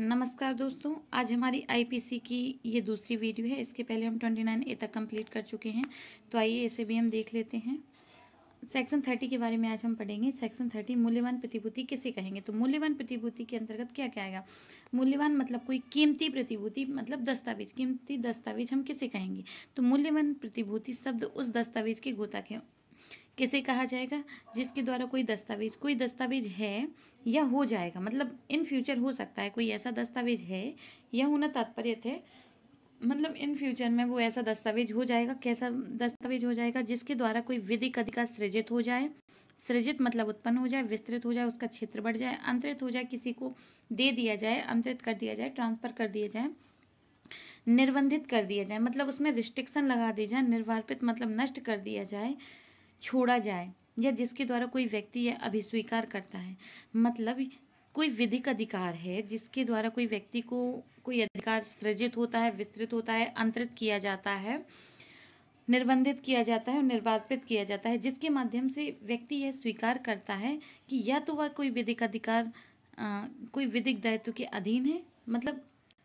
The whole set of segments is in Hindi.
नमस्कार दोस्तों आज हमारी आईपीसी की ये दूसरी वीडियो है इसके पहले हम 29 ए तक कंप्लीट कर चुके हैं तो आइए इसे भी हम देख लेते हैं सेक्शन थर्टी के बारे में आज हम पढ़ेंगे सेक्शन थर्टी मूल्यवान प्रतिभूति किसे कहेंगे तो मूल्यवान प्रतिभूति के अंतर्गत क्या क्या आएगा मूल्यवान मतलब कोई कीमती प्रतिभूति मतलब दस्तावेज कीमती दस्तावेज हम किसे कहेंगे तो मूल्यवान प्रतिभूति शब्द उस दस्तावेज के गोताखे किसे कहा जाएगा जिसके द्वारा कोई दस्तावेज कोई दस्तावेज है या हो जाएगा मतलब इन फ्यूचर हो सकता है कोई ऐसा दस्तावेज है या होना तात्पर्य थे मतलब इन फ्यूचर में वो ऐसा दस्तावेज हो जाएगा कैसा दस्तावेज हो जाएगा जिसके द्वारा कोई विधिक अधिकार सृजित हो जाए सृजित मतलब उत्पन्न हो जाए विस्तृत हो जाए उसका क्षेत्र बढ़ जाए अंतरित हो जाए किसी को दे दिया जाए अंतरित कर दिया जाए ट्रांसफर कर दिया जाए निर्बंधित कर दिया जाए मतलब उसमें रिस्ट्रिक्शन लगा दी जाए निर्वापित मतलब नष्ट कर दिया जाए छोड़ा जाए या जिसके द्वारा कोई व्यक्ति यह अभिस्वीकार करता है मतलब कोई विधिक अधिकार है जिसके द्वारा कोई व्यक्ति को कोई अधिकार सृजित होता है विस्तृत होता है अंतरित किया जाता है निर्बंधित किया जाता है और निर्वापित किया जाता है जिसके माध्यम से व्यक्ति यह स्वीकार करता है कि या तो वह कोई विधिक अधिकार कोई विधिक दायित्व के अधीन है मतलब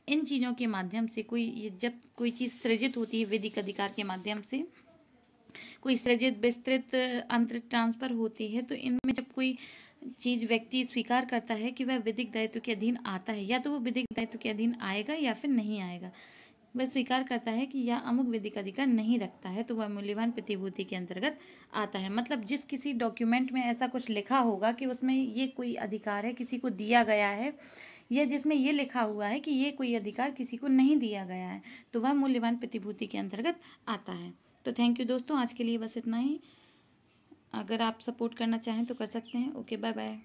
इन चीज़ों के माध्यम से कोई जब कोई चीज़ सृजित होती है विधिक अधिकार के माध्यम से कोई सृजित विस्तृत अंतरित ट्रांसफर होती है तो इनमें जब कोई चीज व्यक्ति स्वीकार करता है कि वह विधिक दायित्व के अधीन आता है या तो वो विधिक दायित्व के अधीन आएगा या फिर नहीं आएगा वह स्वीकार करता है कि यह अमुक विधिक अधिकार नहीं रखता है तो वह मूल्यवान प्रतिभूति के अंतर्गत आता है मतलब जिस किसी डॉक्यूमेंट में ऐसा कुछ लिखा होगा कि उसमें ये कोई अधिकार है किसी को दिया गया है या जिसमें ये लिखा हुआ है कि ये कोई अधिकार किसी को नहीं दिया गया है तो वह मूल्यवान प्रतिभूति के अंतर्गत आता है तो थैंक यू दोस्तों आज के लिए बस इतना ही अगर आप सपोर्ट करना चाहें तो कर सकते हैं ओके बाय बाय